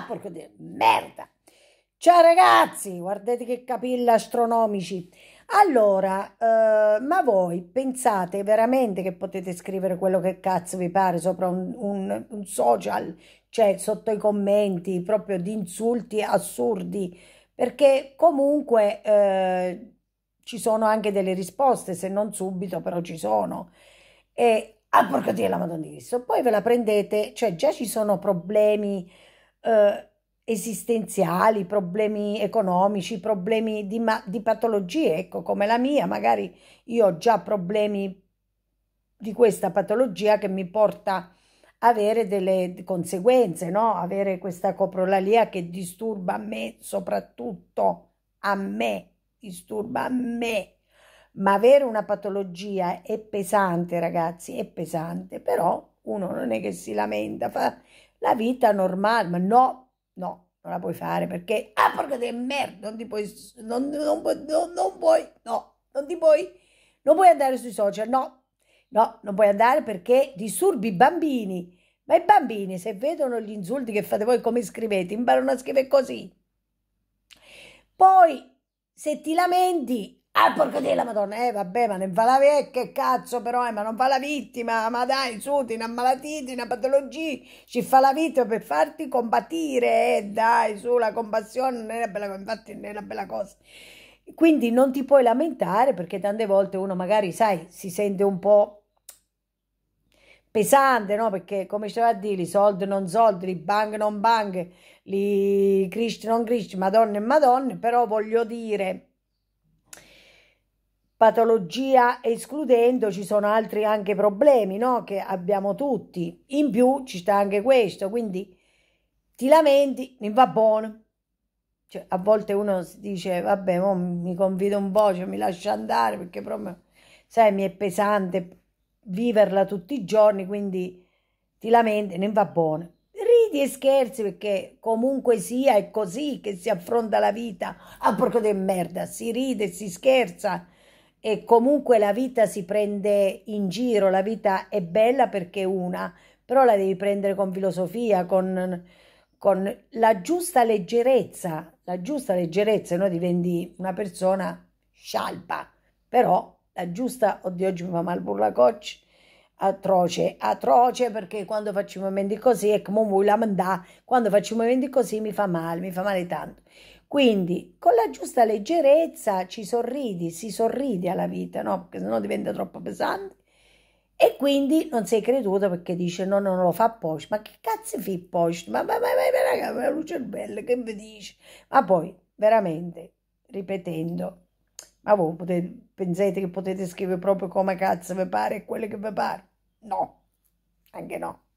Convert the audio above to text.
Ah, porco di merda! Ciao ragazzi, guardate che capilla astronomici. Allora, eh, ma voi pensate veramente che potete scrivere quello che cazzo vi pare sopra un, un, un social, cioè sotto i commenti, proprio di insulti assurdi? Perché comunque eh, ci sono anche delle risposte, se non subito, però ci sono. E, ah, porco Dio, la Madonna di Cristo. Poi ve la prendete, cioè già ci sono problemi eh, esistenziali, problemi economici, problemi di, di patologie, ecco come la mia, magari io ho già problemi di questa patologia che mi porta a avere delle conseguenze, no? avere questa coprolalia che disturba me, soprattutto a me, disturba a me. Ma avere una patologia è pesante, ragazzi, è pesante, però uno non è che si lamenta, fa, la vita normale, ma no, no, non la puoi fare perché, ah, porca di merda, non ti puoi, non, non, non, non puoi, no, non ti puoi, non puoi andare sui social, no, no, non puoi andare perché disturbi i bambini, ma i bambini se vedono gli insulti che fate voi come scrivete, imparano a scrivere così. Poi, se ti lamenti, Ah, porco di la Madonna, eh, vabbè, ma non fa la vecchia, che cazzo, però, eh, ma non fa la vittima, ma dai, su, ti una malattia, una patologia, ci fa la vittima per farti compatire, eh, dai, su, la compassione non è una bella, infatti, non è una bella cosa. Quindi non ti puoi lamentare perché tante volte uno magari, sai, si sente un po' pesante, no? Perché come ci va a dire, i soldi non soldi, i bang non bang, i cristi non cristi, Madonna e Madonna, però voglio dire patologia escludendo ci sono altri anche problemi no? che abbiamo tutti. In più ci sta anche questo, quindi ti lamenti, non va buono. Cioè, a volte uno dice, vabbè, mi convido un po', cioè, mi lascia andare perché proprio, sai, mi è pesante viverla tutti i giorni, quindi ti lamenti, non va buono. Ridi e scherzi perché comunque sia è così che si affronta la vita. A ah, porco di merda, si ride, si scherza e comunque la vita si prende in giro, la vita è bella perché è una, però la devi prendere con filosofia, con, con la giusta leggerezza, la giusta leggerezza, no diventi una persona scialpa, però la giusta, oddio oggi mi fa mal la coach, atroce, atroce perché quando faccio i momenti così, e come vuoi la mandà, quando faccio i momenti così mi fa male, mi fa male tanto. Quindi con la giusta leggerezza ci sorridi, si sorride alla vita, no? Perché sennò diventa troppo pesante. E quindi non sei creduto perché dice no, no, non lo fa apposta. Ma che cazzo fai apposta? Ma, vai, vai, ma, raga, ma luce bella, che vi dici? Ma poi, veramente, ripetendo, ma voi potete, pensate che potete scrivere proprio come cazzo vi pare e quello che vi pare? No, anche no.